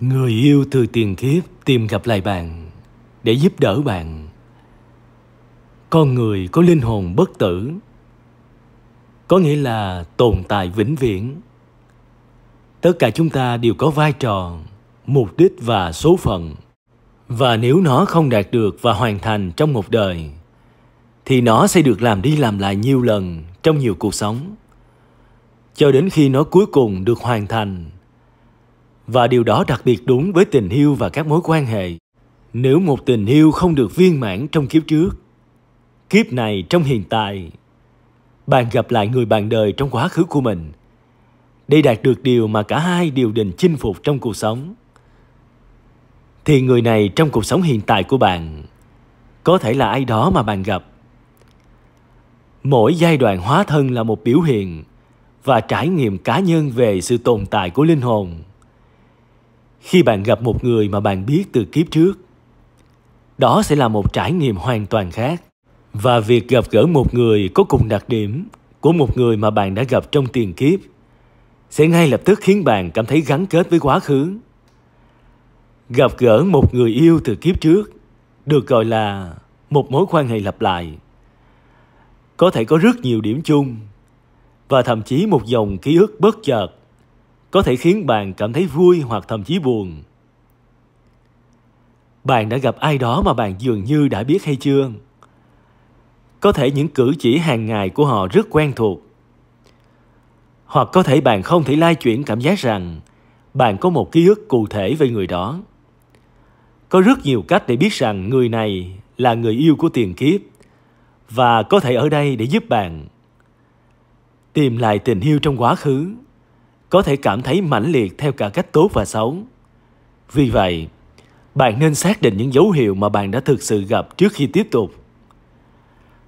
người yêu từ tiền kiếp tìm gặp lại bạn để giúp đỡ bạn con người có linh hồn bất tử có nghĩa là tồn tại vĩnh viễn tất cả chúng ta đều có vai trò mục đích và số phận và nếu nó không đạt được và hoàn thành trong một đời thì nó sẽ được làm đi làm lại nhiều lần trong nhiều cuộc sống cho đến khi nó cuối cùng được hoàn thành và điều đó đặc biệt đúng với tình yêu và các mối quan hệ nếu một tình yêu không được viên mãn trong kiếp trước kiếp này trong hiện tại bạn gặp lại người bạn đời trong quá khứ của mình để đạt được điều mà cả hai đều định chinh phục trong cuộc sống thì người này trong cuộc sống hiện tại của bạn có thể là ai đó mà bạn gặp mỗi giai đoạn hóa thân là một biểu hiện và trải nghiệm cá nhân về sự tồn tại của linh hồn khi bạn gặp một người mà bạn biết từ kiếp trước đó sẽ là một trải nghiệm hoàn toàn khác và việc gặp gỡ một người có cùng đặc điểm của một người mà bạn đã gặp trong tiền kiếp sẽ ngay lập tức khiến bạn cảm thấy gắn kết với quá khứ gặp gỡ một người yêu từ kiếp trước được gọi là một mối quan hệ lặp lại có thể có rất nhiều điểm chung và thậm chí một dòng ký ức bất chợt có thể khiến bạn cảm thấy vui hoặc thậm chí buồn bạn đã gặp ai đó mà bạn dường như đã biết hay chưa có thể những cử chỉ hàng ngày của họ rất quen thuộc hoặc có thể bạn không thể lai chuyển cảm giác rằng bạn có một ký ức cụ thể về người đó có rất nhiều cách để biết rằng người này là người yêu của tiền kiếp và có thể ở đây để giúp bạn tìm lại tình yêu trong quá khứ có thể cảm thấy mãnh liệt theo cả cách tốt và xấu. Vì vậy, bạn nên xác định những dấu hiệu mà bạn đã thực sự gặp trước khi tiếp tục.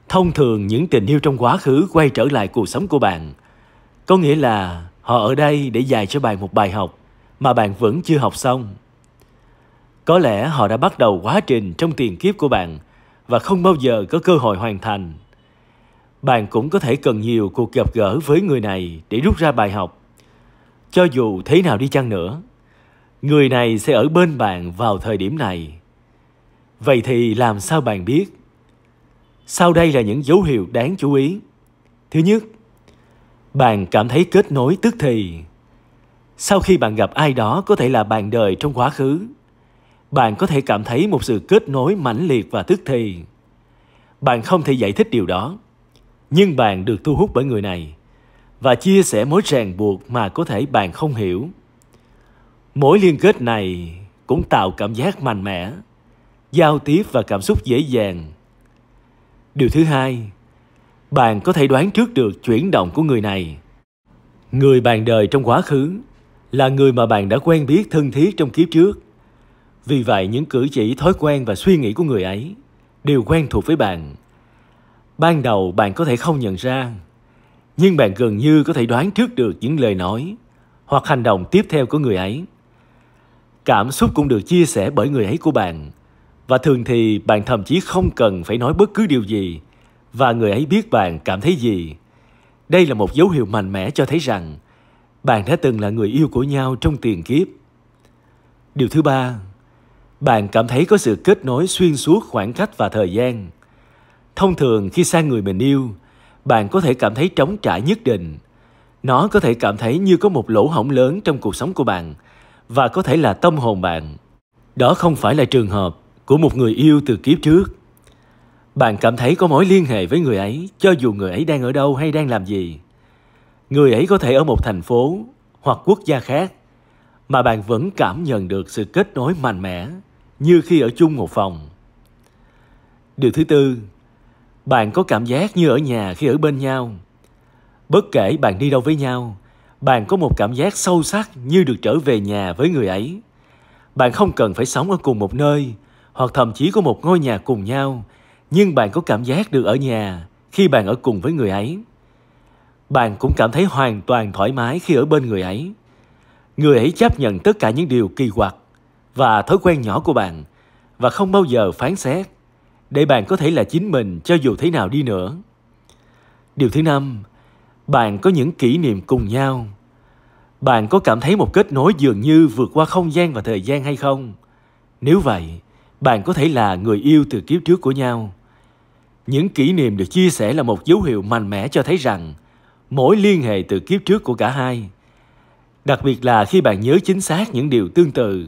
Thông thường những tình yêu trong quá khứ quay trở lại cuộc sống của bạn, có nghĩa là họ ở đây để dạy cho bạn một bài học mà bạn vẫn chưa học xong. Có lẽ họ đã bắt đầu quá trình trong tiền kiếp của bạn và không bao giờ có cơ hội hoàn thành. Bạn cũng có thể cần nhiều cuộc gặp gỡ với người này để rút ra bài học cho dù thế nào đi chăng nữa, người này sẽ ở bên bạn vào thời điểm này. Vậy thì làm sao bạn biết? Sau đây là những dấu hiệu đáng chú ý. Thứ nhất, bạn cảm thấy kết nối tức thì. Sau khi bạn gặp ai đó có thể là bạn đời trong quá khứ, bạn có thể cảm thấy một sự kết nối mãnh liệt và tức thì. Bạn không thể giải thích điều đó, nhưng bạn được thu hút bởi người này và chia sẻ mối ràng buộc mà có thể bạn không hiểu mối liên kết này cũng tạo cảm giác mạnh mẽ giao tiếp và cảm xúc dễ dàng điều thứ hai bạn có thể đoán trước được chuyển động của người này người bạn đời trong quá khứ là người mà bạn đã quen biết thân thiết trong kiếp trước vì vậy những cử chỉ thói quen và suy nghĩ của người ấy đều quen thuộc với bạn ban đầu bạn có thể không nhận ra nhưng bạn gần như có thể đoán trước được những lời nói hoặc hành động tiếp theo của người ấy. Cảm xúc cũng được chia sẻ bởi người ấy của bạn và thường thì bạn thậm chí không cần phải nói bất cứ điều gì và người ấy biết bạn cảm thấy gì. Đây là một dấu hiệu mạnh mẽ cho thấy rằng bạn đã từng là người yêu của nhau trong tiền kiếp. Điều thứ ba, bạn cảm thấy có sự kết nối xuyên suốt khoảng cách và thời gian. Thông thường khi sang người mình yêu, bạn có thể cảm thấy trống trải nhất định nó có thể cảm thấy như có một lỗ hổng lớn trong cuộc sống của bạn và có thể là tâm hồn bạn đó không phải là trường hợp của một người yêu từ kiếp trước bạn cảm thấy có mối liên hệ với người ấy cho dù người ấy đang ở đâu hay đang làm gì người ấy có thể ở một thành phố hoặc quốc gia khác mà bạn vẫn cảm nhận được sự kết nối mạnh mẽ như khi ở chung một phòng điều thứ tư bạn có cảm giác như ở nhà khi ở bên nhau bất kể bạn đi đâu với nhau bạn có một cảm giác sâu sắc như được trở về nhà với người ấy bạn không cần phải sống ở cùng một nơi hoặc thậm chí có một ngôi nhà cùng nhau nhưng bạn có cảm giác được ở nhà khi bạn ở cùng với người ấy bạn cũng cảm thấy hoàn toàn thoải mái khi ở bên người ấy người ấy chấp nhận tất cả những điều kỳ quặc và thói quen nhỏ của bạn và không bao giờ phán xét để bạn có thể là chính mình cho dù thế nào đi nữa điều thứ năm bạn có những kỷ niệm cùng nhau bạn có cảm thấy một kết nối dường như vượt qua không gian và thời gian hay không nếu vậy bạn có thể là người yêu từ kiếp trước của nhau những kỷ niệm được chia sẻ là một dấu hiệu mạnh mẽ cho thấy rằng mối liên hệ từ kiếp trước của cả hai đặc biệt là khi bạn nhớ chính xác những điều tương tự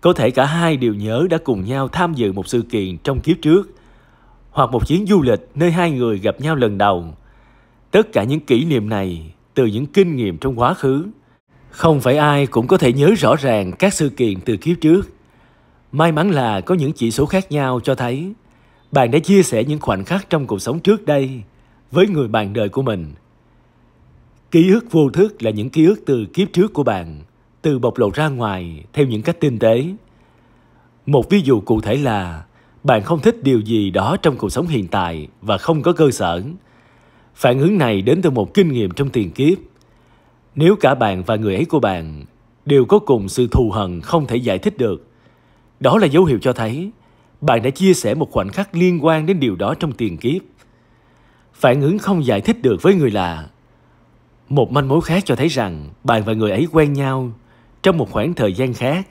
có thể cả hai đều nhớ đã cùng nhau tham dự một sự kiện trong kiếp trước hoặc một chuyến du lịch nơi hai người gặp nhau lần đầu. Tất cả những kỷ niệm này từ những kinh nghiệm trong quá khứ. Không phải ai cũng có thể nhớ rõ ràng các sự kiện từ kiếp trước. May mắn là có những chỉ số khác nhau cho thấy bạn đã chia sẻ những khoảnh khắc trong cuộc sống trước đây với người bạn đời của mình. Ký ức vô thức là những ký ức từ kiếp trước của bạn từ bộc lộ ra ngoài theo những cách tinh tế. Một ví dụ cụ thể là bạn không thích điều gì đó trong cuộc sống hiện tại và không có cơ sở. Phản ứng này đến từ một kinh nghiệm trong tiền kiếp. Nếu cả bạn và người ấy của bạn đều có cùng sự thù hận không thể giải thích được, đó là dấu hiệu cho thấy bạn đã chia sẻ một khoảnh khắc liên quan đến điều đó trong tiền kiếp. Phản ứng không giải thích được với người lạ. Một manh mối khác cho thấy rằng bạn và người ấy quen nhau trong một khoảng thời gian khác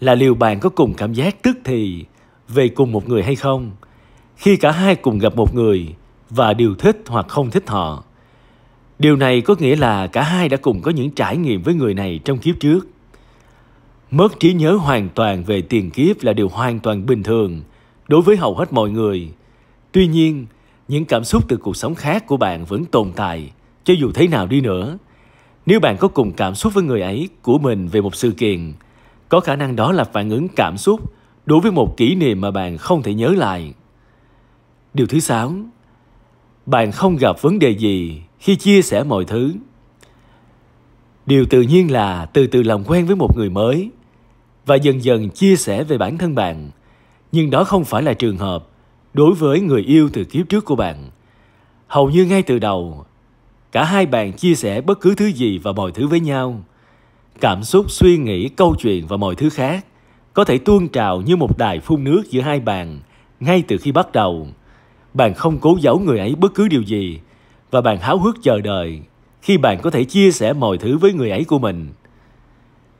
là liệu bạn có cùng cảm giác tức thì về cùng một người hay không khi cả hai cùng gặp một người và đều thích hoặc không thích họ điều này có nghĩa là cả hai đã cùng có những trải nghiệm với người này trong kiếp trước mất trí nhớ hoàn toàn về tiền kiếp là điều hoàn toàn bình thường đối với hầu hết mọi người tuy nhiên những cảm xúc từ cuộc sống khác của bạn vẫn tồn tại cho dù thế nào đi nữa nếu bạn có cùng cảm xúc với người ấy của mình về một sự kiện, có khả năng đó là phản ứng cảm xúc đối với một kỷ niệm mà bạn không thể nhớ lại. Điều thứ sáu, bạn không gặp vấn đề gì khi chia sẻ mọi thứ. Điều tự nhiên là từ từ làm quen với một người mới và dần dần chia sẻ về bản thân bạn. Nhưng đó không phải là trường hợp đối với người yêu từ kiếp trước của bạn. Hầu như ngay từ đầu, cả hai bạn chia sẻ bất cứ thứ gì và mọi thứ với nhau cảm xúc suy nghĩ câu chuyện và mọi thứ khác có thể tuôn trào như một đài phun nước giữa hai bạn ngay từ khi bắt đầu bạn không cố giấu người ấy bất cứ điều gì và bạn háo hức chờ đợi khi bạn có thể chia sẻ mọi thứ với người ấy của mình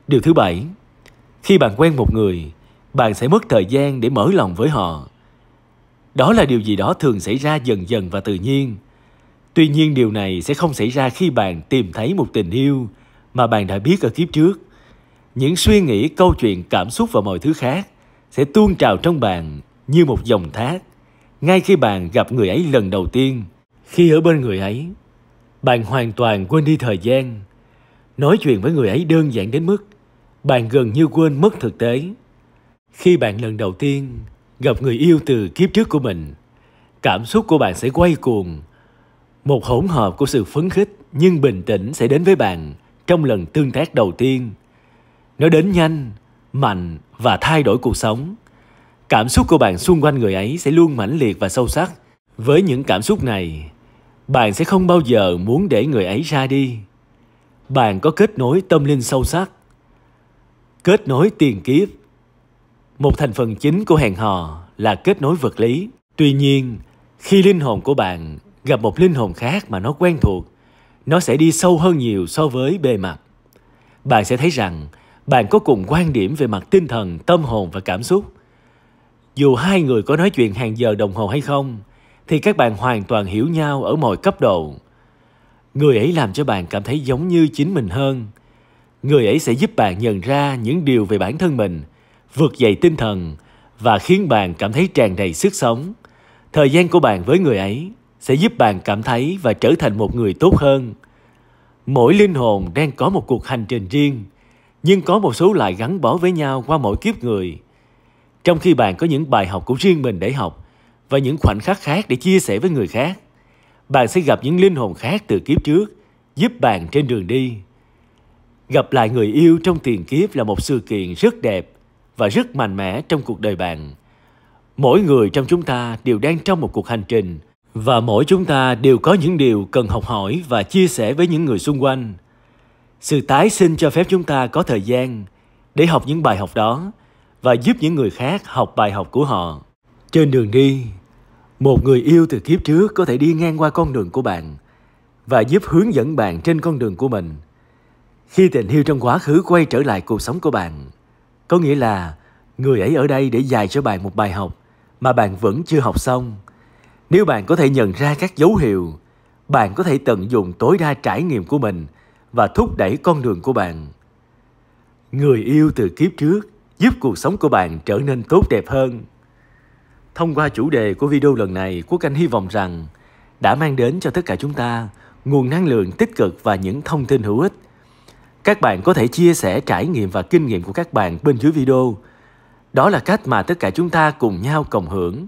điều thứ bảy khi bạn quen một người bạn sẽ mất thời gian để mở lòng với họ đó là điều gì đó thường xảy ra dần dần và tự nhiên Tuy nhiên điều này sẽ không xảy ra khi bạn tìm thấy một tình yêu mà bạn đã biết ở kiếp trước. Những suy nghĩ, câu chuyện, cảm xúc và mọi thứ khác sẽ tuôn trào trong bạn như một dòng thác. Ngay khi bạn gặp người ấy lần đầu tiên, khi ở bên người ấy, bạn hoàn toàn quên đi thời gian. Nói chuyện với người ấy đơn giản đến mức bạn gần như quên mất thực tế. Khi bạn lần đầu tiên gặp người yêu từ kiếp trước của mình, cảm xúc của bạn sẽ quay cuồng một hỗn hợp của sự phấn khích nhưng bình tĩnh sẽ đến với bạn trong lần tương tác đầu tiên. Nó đến nhanh, mạnh và thay đổi cuộc sống. Cảm xúc của bạn xung quanh người ấy sẽ luôn mãnh liệt và sâu sắc. Với những cảm xúc này, bạn sẽ không bao giờ muốn để người ấy ra đi. Bạn có kết nối tâm linh sâu sắc. Kết nối tiền kiếp. Một thành phần chính của hẹn hò là kết nối vật lý. Tuy nhiên, khi linh hồn của bạn gặp một linh hồn khác mà nó quen thuộc nó sẽ đi sâu hơn nhiều so với bề mặt bạn sẽ thấy rằng bạn có cùng quan điểm về mặt tinh thần tâm hồn và cảm xúc dù hai người có nói chuyện hàng giờ đồng hồ hay không thì các bạn hoàn toàn hiểu nhau ở mọi cấp độ người ấy làm cho bạn cảm thấy giống như chính mình hơn người ấy sẽ giúp bạn nhận ra những điều về bản thân mình vượt dậy tinh thần và khiến bạn cảm thấy tràn đầy sức sống thời gian của bạn với người ấy sẽ giúp bạn cảm thấy và trở thành một người tốt hơn. Mỗi linh hồn đang có một cuộc hành trình riêng, nhưng có một số lại gắn bó với nhau qua mỗi kiếp người. Trong khi bạn có những bài học của riêng mình để học và những khoảnh khắc khác để chia sẻ với người khác, bạn sẽ gặp những linh hồn khác từ kiếp trước giúp bạn trên đường đi. Gặp lại người yêu trong tiền kiếp là một sự kiện rất đẹp và rất mạnh mẽ trong cuộc đời bạn. Mỗi người trong chúng ta đều đang trong một cuộc hành trình – và mỗi chúng ta đều có những điều cần học hỏi và chia sẻ với những người xung quanh sự tái sinh cho phép chúng ta có thời gian để học những bài học đó và giúp những người khác học bài học của họ trên đường đi một người yêu từ kiếp trước có thể đi ngang qua con đường của bạn và giúp hướng dẫn bạn trên con đường của mình khi tình yêu trong quá khứ quay trở lại cuộc sống của bạn có nghĩa là người ấy ở đây để dạy cho bạn một bài học mà bạn vẫn chưa học xong nếu bạn có thể nhận ra các dấu hiệu, bạn có thể tận dụng tối đa trải nghiệm của mình và thúc đẩy con đường của bạn. Người yêu từ kiếp trước giúp cuộc sống của bạn trở nên tốt đẹp hơn. Thông qua chủ đề của video lần này, Quốc Anh hy vọng rằng đã mang đến cho tất cả chúng ta nguồn năng lượng tích cực và những thông tin hữu ích. Các bạn có thể chia sẻ trải nghiệm và kinh nghiệm của các bạn bên dưới video. Đó là cách mà tất cả chúng ta cùng nhau cộng hưởng